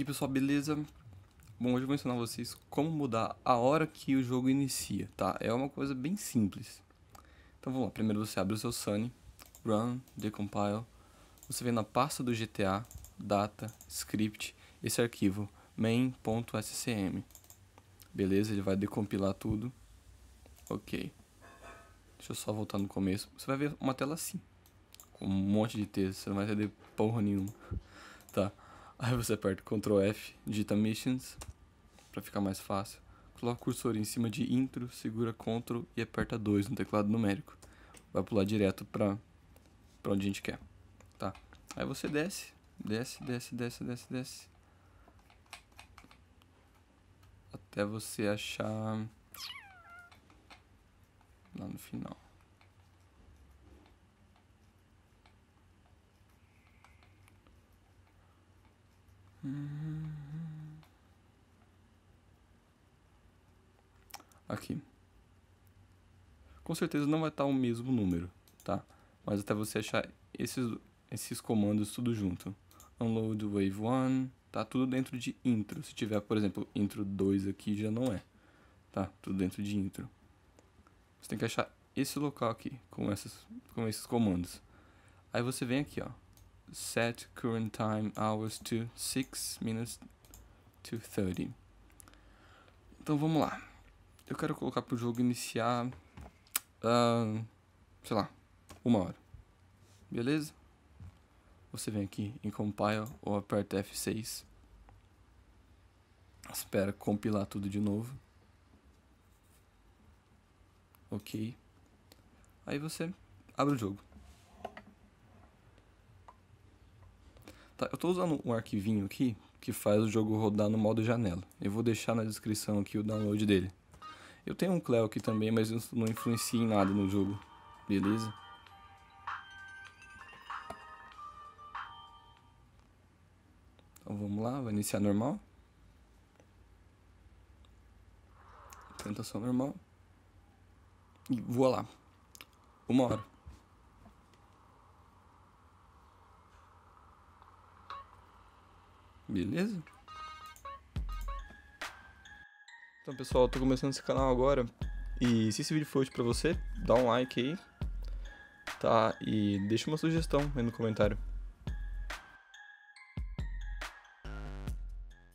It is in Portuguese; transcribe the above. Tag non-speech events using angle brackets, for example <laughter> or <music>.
E pessoal, beleza? Bom, hoje eu vou ensinar vocês como mudar a hora que o jogo inicia, tá? É uma coisa bem simples. Então vamos lá, primeiro você abre o seu Sunny, Run, Decompile, você vem na pasta do GTA, Data, Script, esse arquivo, main.scm. Beleza, ele vai decompilar tudo. Ok. Deixa eu só voltar no começo. Você vai ver uma tela assim, com um monte de texto, você não vai entender porra nenhuma. <laughs> Tá. Aí você aperta Ctrl F, digita Missions, para ficar mais fácil. Coloca o cursor em cima de Intro, segura Ctrl e aperta 2 no teclado numérico. Vai pular direto para onde a gente quer. Tá. Aí você desce, desce, desce, desce, desce, desce. Até você achar lá no final. Uhum. Aqui. Com certeza não vai estar o mesmo número, tá? Mas até você achar esses, esses comandos tudo junto. Unload wave 1, tá tudo dentro de intro. Se tiver, por exemplo, intro 2 aqui, já não é. Tá, tudo dentro de intro. Você tem que achar esse local aqui, com, essas, com esses comandos. Aí você vem aqui, ó set current time hours to 6 minutes to 30. Então vamos lá. Eu quero colocar para o jogo iniciar, uh, sei lá, uma hora. Beleza? Você vem aqui em compile ou aperta F6. Espera compilar tudo de novo. Ok. Aí você abre o jogo. Tá, eu estou usando um arquivinho aqui que faz o jogo rodar no modo janela. Eu vou deixar na descrição aqui o download dele. Eu tenho um Cleo aqui também, mas não influencia em nada no jogo. Beleza? Então vamos lá, vai iniciar normal. Tentação normal. E voa lá. Uma hora. Beleza? Então, pessoal, eu tô começando esse canal agora. E se esse vídeo foi útil pra você, dá um like aí. Tá? E deixa uma sugestão aí no comentário.